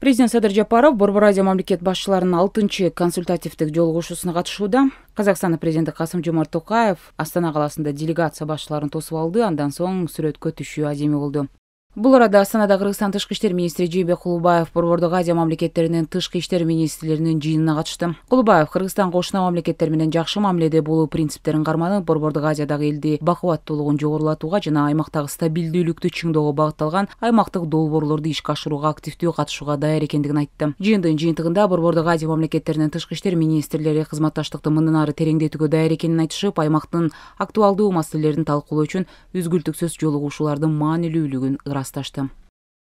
президент садыр жапаров борбор азия мамлекет башчыларынын алтынчы консультативдик жолугушуусуна катышууда казакстандын президенти касым жомарт токаев астана каласында делегация башчыларын тосуп алды андан соң сүрөткө түшүү аземи болду бул арада астанада кыргызстан тышкы иштер министри жээнбек кулубаев борбордук азия мамлекеттеринин тышкы иштер министрлеринин жыйынына катышты кулубаев кыргызстан кошуна мамлекеттер менен жакшы мамиледе болуу принциптерин карманып борбордук азиядагы элди бакубаттуулугун жогорулатууга жана аймактагы стабилдүүлүктү чыңдоого багытталган аймактык долбоорлорду ишке ашырууга активдүү катышууга даяр экендигин айтты жыйындын жыйынтыгында борбордук азия мамлекеттеринин тышкы иштер министрлери кызматташтыкты мындан ары тереңдетүүгө даяр экенин айтышып аймактын актуалдуу маселелерин талкуулоо үчүн үзгүлтүксүз жолугушуулардын маанилүүлүгүн ырас жасташтым